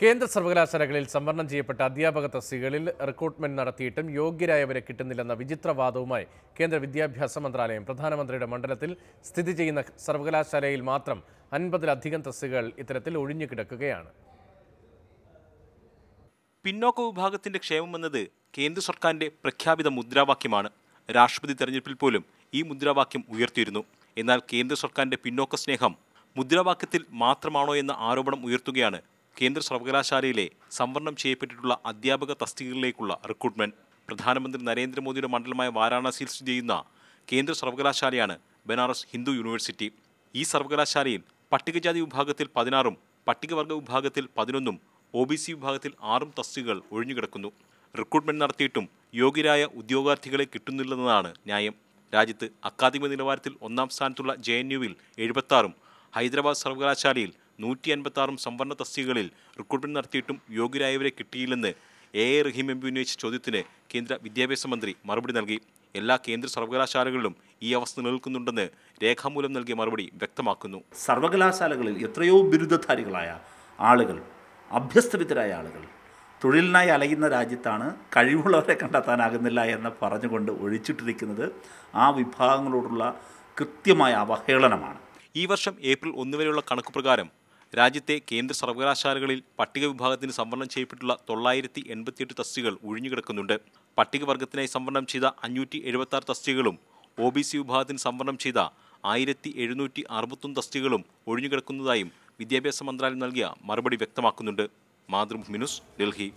കേന്ദ്ര സർവകലാശാലകളിൽ സംവരണം ചെയ്യപ്പെട്ട അധ്യാപക തസ്തികകളിൽ റിക്രൂട്ട്മെന്റ് നടത്തിയിട്ടും യോഗ്യരായവരെ കിട്ടുന്നില്ലെന്ന വിചിത്രവാദവുമായി കേന്ദ്ര വിദ്യാഭ്യാസ മന്ത്രാലയം പ്രധാനമന്ത്രിയുടെ മണ്ഡലത്തിൽ സ്ഥിതി ചെയ്യുന്ന സർവകലാശാലയിൽ മാത്രം അൻപതിലധികം തസ്തികകൾ ഇത്തരത്തിൽ ഒഴിഞ്ഞു കിടക്കുകയാണ് പിന്നോക്ക വിഭാഗത്തിന്റെ ക്ഷേമമെന്നത് കേന്ദ്ര സർക്കാരിന്റെ പ്രഖ്യാപിത മുദ്രാവാക്യമാണ് രാഷ്ട്രപതി തെരഞ്ഞെടുപ്പിൽ പോലും ഈ മുദ്രാവാക്യം ഉയർത്തിയിരുന്നു എന്നാൽ കേന്ദ്ര സർക്കാരിന്റെ പിന്നോക്ക സ്നേഹം മുദ്രാവാക്യത്തിൽ മാത്രമാണോ എന്ന ആരോപണം ഉയർത്തുകയാണ് കേന്ദ്ര സർവകലാശാലയിലെ സംവരണം ചെയ്യപ്പെട്ടിട്ടുള്ള അധ്യാപക തസ്തികകളിലേക്കുള്ള റിക്രൂട്ട്മെന്റ് പ്രധാനമന്ത്രി നരേന്ദ്രമോദിയുടെ മണ്ഡലമായ വാരാണസിയിൽ സ്ഥിതി ചെയ്യുന്ന കേന്ദ്ര സർവകലാശാലയാണ് ബനാറസ് ഹിന്ദു യൂണിവേഴ്സിറ്റി ഈ സർവകലാശാലയിൽ പട്ടികജാതി വിഭാഗത്തിൽ പതിനാറും പട്ടികവർഗ വിഭാഗത്തിൽ പതിനൊന്നും ഒ ബി സി വിഭാഗത്തിൽ ആറും തസ്തികകൾ ഒഴിഞ്ഞുകിടക്കുന്നു റിക്രൂട്ട്മെന്റ് നടത്തിയിട്ടും യോഗ്യരായ ഉദ്യോഗാർത്ഥികളെ കിട്ടുന്നില്ലെന്നതാണ് ന്യായം രാജ്യത്ത് അക്കാദമിക നിലവാരത്തിൽ ഒന്നാം സ്ഥാനത്തുള്ള ജെ എൻ യുവിൽ ഹൈദരാബാദ് സർവകലാശാലയിൽ നൂറ്റി അൻപത്താറും സംവരണ തസ്തികകളിൽ റിക്രൂട്ട്മെന്റ് നടത്തിയിട്ടും യോഗ്യരായവരെ കിട്ടിയില്ലെന്ന് A A Raheem M P ഉന്നയിച്ച ചോദ്യത്തിന് കേന്ദ്ര വിദ്യാഭ്യാസ മന്ത്രി മറുപടി നൽകി എല്ലാ കേന്ദ്ര സർവകലാശാലകളിലും ഈ അവസ്ഥ നിലനിൽക്കുന്നുണ്ടെന്ന് രേഖാമൂലം നൽകിയ മറുപടി വ്യക്തമാക്കുന്നു സർവകലാശാലകളിൽ എത്രയോ ബിരുദധാരികളായ ആളുകൾ അഭ്യസ്തവിതരായ ആളുകൾ തൊഴിലിനായി അലയുന്ന രാജ്യത്താണ് കഴിവുള്ളവരെ കണ്ടെത്താനാകുന്നില്ല എന്ന് പറഞ്ഞുകൊണ്ട് ഒഴിച്ചിട്ടിരിക്കുന്നത് ആ വിഭാഗങ്ങളോടുള്ള കൃത്യമായ അവഹേളനമാണ് ഈ വർഷം ഏപ്രിൽ ഒന്ന് വരെയുള്ള കണക്ക് പ്രകാരം രാജ്യത്തെ കേന്ദ്ര സർവകലാശാലകളിൽ പട്ടിക വിഭാഗത്തിന് സംവരണം ചെയ്യപ്പെട്ടുള്ള തൊള്ളായിരത്തി എൺപത്തിയെട്ട് തസ്തികകൾ ഒഴിഞ്ഞുകിടക്കുന്നുണ്ട് പട്ടികവർഗത്തിനായി സംവരണം ചെയ്ത അഞ്ഞൂറ്റി എഴുപത്തി തസ്തികകളും ഒ ബി സി വിഭാഗത്തിന് സംവരണം ചെയ്ത ആയിരത്തി എഴുന്നൂറ്റി അറുപത്തൊന്ന് തസ്തികകളും ഒഴിഞ്ഞുകിടക്കുന്നതായും വിദ്യാഭ്യാസ മന്ത്രാലയം നൽകിയ മറുപടി വ്യക്തമാക്കുന്നുണ്ട് മാതൃഭൂമി ന്യൂസ് ഡൽഹി